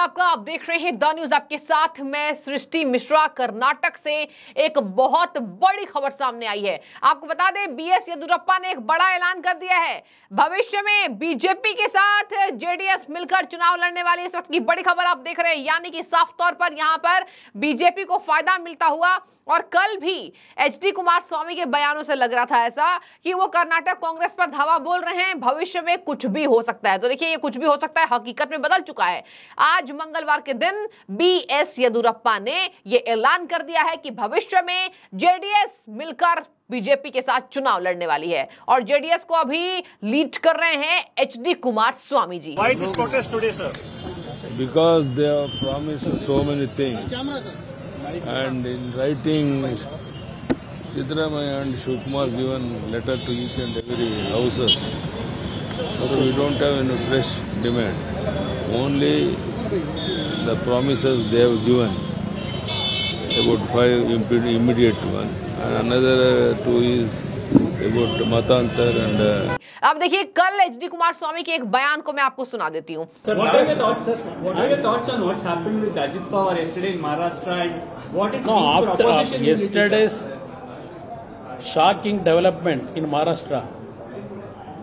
आपका आप देख रहे हैं द न्यूज आपके साथ मैं सृष्टि मिश्रा कर्नाटक से एक बहुत बड़ी खबर सामने आई है आपको बता दें बी एस येदुरप्पा ने एक बड़ा ऐलान कर दिया है भविष्य में बीजेपी के साथ जेडीएस मिलकर चुनाव लड़ने वाली इस वक्त की बड़ी खबर आप देख रहे हैं यानी कि साफ तौर पर यहां पर बीजेपी को फायदा मिलता हुआ और कल भी एच डी कुमार स्वामी के बयानों से लग रहा था ऐसा कि वो कर्नाटक कांग्रेस पर धावा बोल रहे हैं भविष्य में कुछ भी हो सकता है तो देखिए ये कुछ भी हो सकता है हकीकत में बदल चुका है आज मंगलवार के दिन बी एस येदुरप्पा ने यह ऐलान कर दिया है कि भविष्य में जेडीएस मिलकर बीजेपी के साथ चुनाव लड़ने वाली है और जेडीएस को अभी लीड कर रहे हैं H D Kumaraswamy ji because they are promise so many things and in writing, Sidramaya and Shukumar given letter to each and every houses. So we don't have any fresh demand. Only the promises they have given, about five immediate one, and another two is about Matantar and uh, अब देखिए कल H D Kumar स्वामी के एक बयान को मैं आपको सुना देती हूँ shocking development in Maharashtra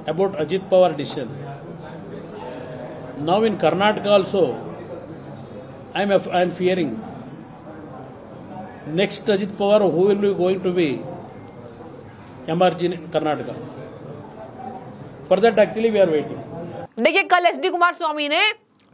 about Ajit Pawar decision now in Karnataka also I am I am fearing next Ajit Pawar who will be going to be एमआरजी Karnataka for that actually we are waiting देखिए कल एस डी कुमार स्वामी ने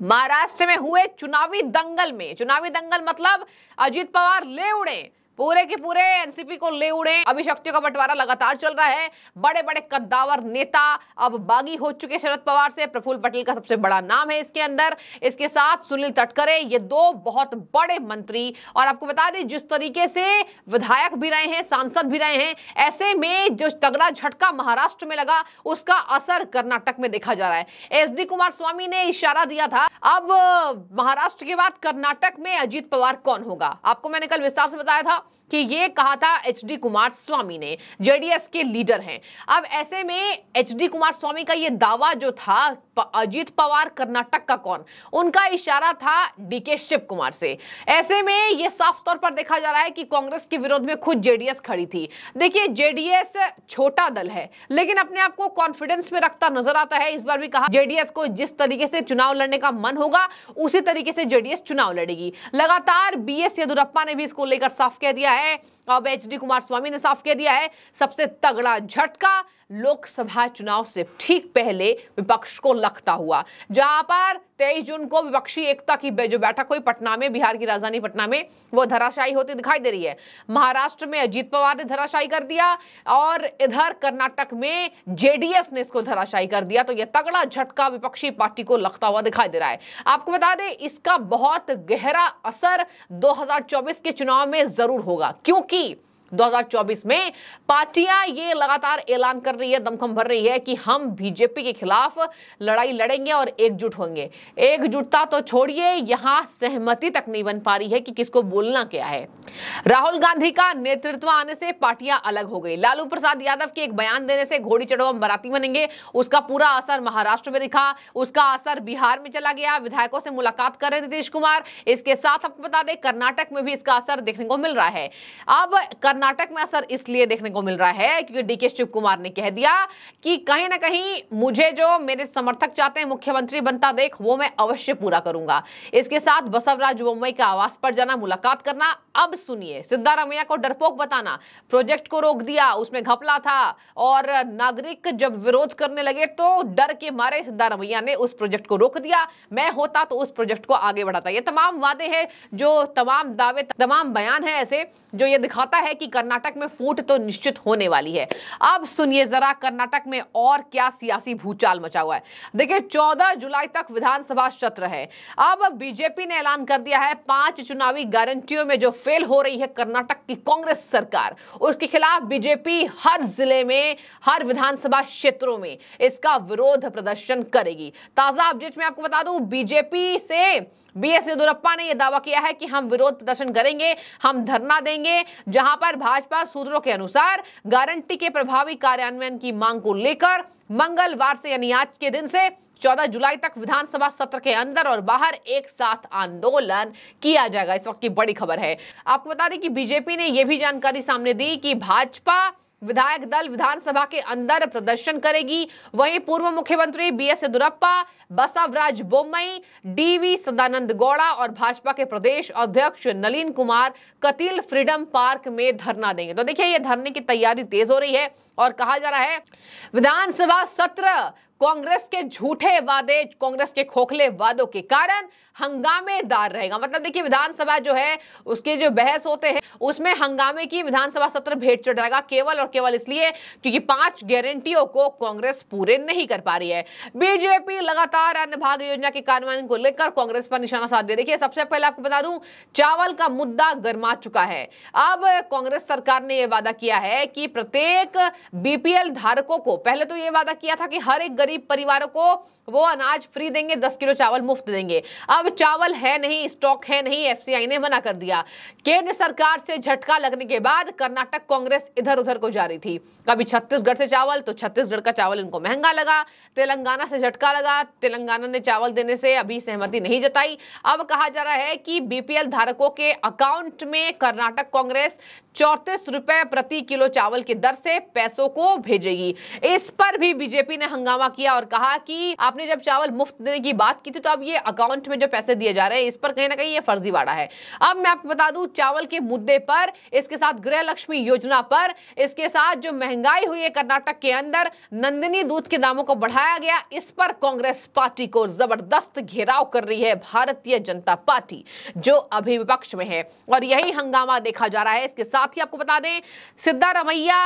महाराष्ट्र में हुए चुनावी दंगल में चुनावी दंगल मतलब अजीत पवार ले उड़े पूरे के पूरे एनसीपी को ले उड़े अभिशक्तियों का बंटवारा लगातार चल रहा है बड़े बड़े कद्दावर नेता अब बागी हो चुके शरद पवार से प्रफुल्ल पटेल का सबसे बड़ा नाम है इसके अंदर इसके साथ सुनील तटकरे ये दो बहुत बड़े मंत्री और आपको बता दें जिस तरीके से विधायक भी रहे हैं सांसद भी रहे हैं ऐसे में जो तगड़ा झटका महाराष्ट्र में लगा उसका असर कर्नाटक में देखा जा रहा है एस डी कुमार स्वामी ने इशारा दिया था अब महाराष्ट्र के बाद कर्नाटक में अजीत पवार कौन होगा आपको मैंने कल विस्तार से बताया था कि ये कहा था एच डी कुमार स्वामी ने जेडीएस के लीडर हैं अब ऐसे में एच डी कुमार स्वामी का ये दावा जो था अजीत पवार कर्नाटक का कौन उनका इशारा था डीके शिव कुमार से ऐसे में यह साफ तौर पर देखा जा रहा है कि कांग्रेस के विरोध में खुद जेडीएस खड़ी थी देखिए जेडीएस छोटा दल है लेकिन अपने आप को कॉन्फिडेंस में रखता नजर आता है इस बार भी कहा जेडीएस को जिस तरीके से चुनाव लड़ने का मन होगा उसी तरीके से जेडीएस चुनाव लड़ेगी लगातार बी एस येदुरप्पा ने भी इसको लेकर साफ कह दिया है अब एच डी कुमार स्वामी ने साफ कह दिया है सबसे तगड़ा झटका लोकसभा चुनाव से ठीक पहले विपक्ष को लगता हुआ जहां पर 23 जून को विपक्षी एकता की जो बैठक हुई पटना में बिहार की राजधानी पटना में वो धराशायी होती दिखाई दे रही है महाराष्ट्र में अजीत पवार ने धराशायी कर दिया और इधर कर्नाटक में जेडीएस ने इसको धराशायी कर दिया तो यह तगड़ा झटका विपक्षी पार्टी को लगता हुआ दिखाई दे रहा है आपको बता दें इसका बहुत गहरा असर दो के चुनाव में जरूर होगा क्योंकि की 2024 में पार्टियां ये लगातार ऐलान कर रही है दमखम भर रही है कि हम बीजेपी के खिलाफ लड़ाई लड़ेंगे और एकजुट होंगे एकजुटता तो छोड़िए यहां सहमति तक नहीं बन पा रही है कि किसको बोलना क्या है राहुल गांधी का नेतृत्व आने से पार्टियां अलग हो गई लालू प्रसाद यादव के एक बयान देने से घोड़ी चढ़ो हम बराती बनेंगे उसका पूरा असर महाराष्ट्र में दिखा उसका असर बिहार में चला गया विधायकों से मुलाकात कर रहे नीतीश कुमार इसके साथ आपको बता दें कर्नाटक में भी इसका असर देखने को मिल रहा है अब कर्नाटक कर्नाटक में असर इसलिए देखने को मिल रहा है क्योंकि डीके शिव कुमार ने कह दिया कि कहीं ना कहीं मुझे जो मेरे समर्थक चाहते हैं मुख्यमंत्री बनता देख वो मैं अवश्य पूरा करूंगा इसके साथ बसवराज बोम्बई का आवास पर जाना मुलाकात करना अब सुनिए सिद्धारमैया को डरपोक बताना प्रोजेक्ट को रोक दिया उसमें घपला था और नागरिक जब विरोध करने लगे तो डर के मारे सिद्धारमैया ने उस प्रोजेक्ट को रोक दिया मैं होता तो उस प्रोजेक्ट को आगे बढ़ाता ये तमाम वादे हैं जो तमाम दावे तमाम बयान है ऐसे जो ये दिखाता है कि कर्नाटक में फूट तो निश्चित होने वाली है अब सुनिए जरा कर्नाटक में और क्या सियासी भूचाल मचा हुआ है देखिए चौदह जुलाई तक विधानसभा सत्र है अब बीजेपी ने ऐलान कर दिया है पांच चुनावी गारंटियों में जो फेल हो रही है कर्नाटक की कांग्रेस सरकार उसके खिलाफ बीजेपी हर जिले में हर विधानसभा क्षेत्रों में इसका विरोध प्रदर्शन करेगी ताजा अपडेट में आपको बता दूं बीजेपी से बी एस येदुरप्पा ने यह दावा किया है कि हम विरोध प्रदर्शन करेंगे हम धरना देंगे जहां पर भाजपा सूत्रों के अनुसार गारंटी के प्रभावी कार्यान्वयन की मांग को लेकर मंगलवार से यानी आज के दिन से 14 जुलाई तक विधानसभा सत्र के अंदर और बाहर एक साथ आंदोलन किया जाएगा इस वक्त की बड़ी खबर है आपको बता दें कि बीजेपी ने यह भी जानकारी सामने दी कि भाजपा विधायक दल विधानसभा के अंदर प्रदर्शन करेगी वहीं पूर्व मुख्यमंत्री B S Yediyurappa Basavaraj Bommai DV Sadananda Gowda और भाजपा के प्रदेश अध्यक्ष नलीन कुमार कतील फ्रीडम पार्क में धरना देंगे तो देखिए ये धरने की तैयारी तेज हो रही है और कहा जा रहा है विधानसभा सत्र कांग्रेस के झूठे वादे कांग्रेस के खोखले वादों के कारण हंगामेदार रहेगा मतलब देखिए विधानसभा जो है उसके जो बहस होते हैं उसमें हंगामे की विधानसभा सत्र भेंट चढ़ रहेगा केवल और केवल इसलिए क्योंकि पांच गारंटियों को कांग्रेस पूरे नहीं कर पा रही है बीजेपी लगातार अन्य भाग योजना के कार्यान्वयन को लेकर कांग्रेस पर निशाना साध दे देखिए सबसे पहले आपको बता दूं चावल का मुद्दा गर्मा चुका है अब कांग्रेस सरकार ने यह वादा किया है कि प्रत्येक बीपीएल धारकों को पहले तो यह वादा किया था कि हर एक गरीब परिवारों को वो अनाज फ्री देंगे दस किलो चावल मुफ्त देंगे अब अब चावल है नहीं स्टॉक है नहीं एफसीआई ने मना कर दिया केंद्र सरकार से झटका लगने के बाद कर्नाटक कांग्रेस इधर उधर को जा रही थी कभी छत्तीसगढ़ से चावल तो छत्तीसगढ़ का चावल इनको महंगा लगा तेलंगाना से झटका लगा तेलंगाना ने चावल देने से अभी सहमति नहीं जताई अब कहा जा रहा है कि बीपीएल धारकों के अकाउंट में कर्नाटक कांग्रेस चौंतीस रुपए प्रति किलो चावल की दर से पैसों को भेजेगी इस पर भी बीजेपी ने हंगामा किया और कहा कि आपने जब चावल मुफ्त देने की बात की थी तो अब ये अकाउंट में जब पैसे दिए जा रहे हैं इस पर कहीं ना कहीं ये फर्जीवाड़ा है अब मैं आपको बता दूं चावल के मुद्दे पर इसके साथ गृह लक्ष्मी योजना पर इसके साथ जो महंगाई हुई है कर्नाटक के अंदर नंदिनी दूध के दामों को बढ़ाया गया इस पर कांग्रेस पार्टी को जबरदस्त घेराव कर रही है भारतीय जनता पार्टी जो अभी विपक्ष में है और यही हंगामा देखा जा रहा है इसके साथ ही आपको बता दें सिद्धारमैया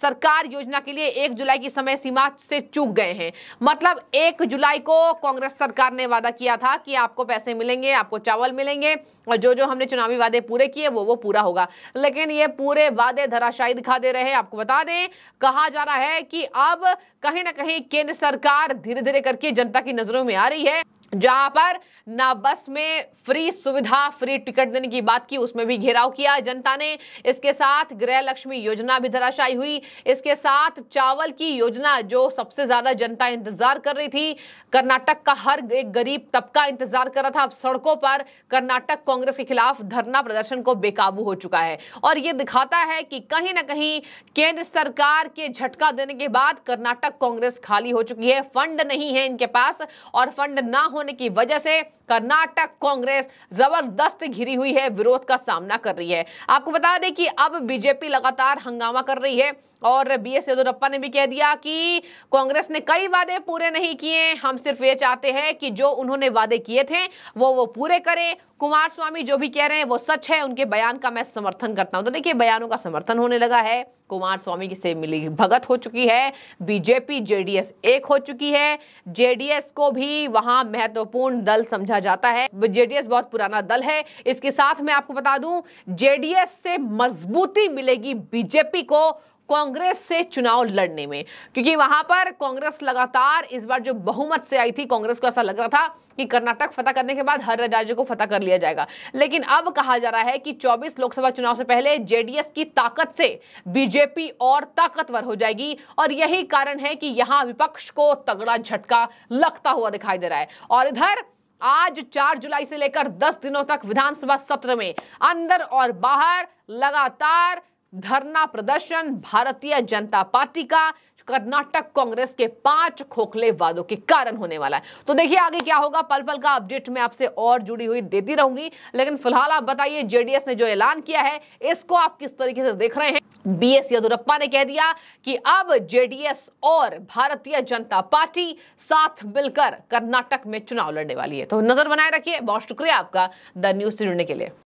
सरकार योजना के लिए एक जुलाई की समय सीमा से चूक गए हैं मतलब एक जुलाई को कांग्रेस सरकार ने वादा किया था कि आपको पैसे मिलेंगे आपको चावल मिलेंगे और जो जो हमने चुनावी वादे पूरे किए वो वो पूरा होगा लेकिन ये पूरे वादे धराशायी दिखा दे रहे हैं आपको बता दें कहा जा रहा है कि अब कहीं ना कहीं केंद्र सरकार धीरे धीरे करके जनता की नजरों में आ रही है जहां पर ना बस में फ्री सुविधा फ्री टिकट देने की बात की उसमें भी घेराव किया जनता ने इसके साथ गृह लक्ष्मी योजना भी धराशायी हुई इसके साथ चावल की योजना जो सबसे ज्यादा जनता इंतजार कर रही थी कर्नाटक का हर एक गरीब तबका इंतजार कर रहा था अब सड़कों पर कर्नाटक कांग्रेस के खिलाफ धरना प्रदर्शन को बेकाबू हो चुका है और ये दिखाता है कि कहीं ना कहीं केंद्र सरकार के झटका देने के बाद कर्नाटक कांग्रेस खाली हो चुकी है फंड नहीं है इनके पास और फंड ना होने होने की वजह से कर्नाटक कांग्रेस जबरदस्त घिरी हुई है विरोध का सामना कर रही है आपको बता दें कि अब बीजेपी लगातार हंगामा कर रही है और बी एस येदुरप्पा ने भी कह दिया कि कांग्रेस ने कई वादे पूरे नहीं किए हम सिर्फ ये चाहते हैं कि जो उन्होंने वादे किए थे वो वो पूरे करें कुमार स्वामी जो भी कह रहे हैं वो सच है उनके बयान का मैं समर्थन करता हूं तो देखिए बयानों का समर्थन होने लगा है कुमार स्वामी की से मिली भगत हो चुकी है बीजेपी जेडीएस एक हो चुकी है जेडीएस को भी वहां महत्वपूर्ण दल समझा जाता है जेडीएस बहुत पुराना दल है इसके साथ मैं आपको बता दूं जेडीएस से मजबूती मिलेगी बीजेपी को कांग्रेस से चुनाव लड़ने में क्योंकि वहां पर कांग्रेस लगातार इस बार जो बहुमत से आई थी कांग्रेस को ऐसा लग रहा था कि कर्नाटक फतह करने के बाद हर राज्य को फतह कर लिया जाएगा लेकिन अब कहा जा रहा है कि 24 लोकसभा चुनाव से पहले जेडीएस की ताकत से बीजेपी और ताकतवर हो जाएगी और यही कारण है कि यहां विपक्ष को तगड़ा झटका लगता हुआ दिखाई दे रहा है और इधर आज 4 जुलाई से लेकर 10 दिनों तक विधानसभा सत्र में अंदर और बाहर लगातार धरना प्रदर्शन भारतीय जनता पार्टी का कर्नाटक कांग्रेस के पांच खोखले वादों के कारण होने वाला है तो देखिए आगे क्या होगा पल पल का अपडेट मैं आपसे और जुड़ी हुई देती रहूंगी लेकिन फिलहाल आप बताइए जेडीएस ने जो ऐलान किया है इसको आप किस तरीके से देख रहे हैं बी एस येदुरप्पा ने कह दिया कि अब जेडीएस और भारतीय जनता पार्टी साथ मिलकर कर्नाटक में चुनाव लड़ने वाली है तो नजर बनाए रखिए बहुत शुक्रिया आपका द न्यूज से जुड़ने के लिए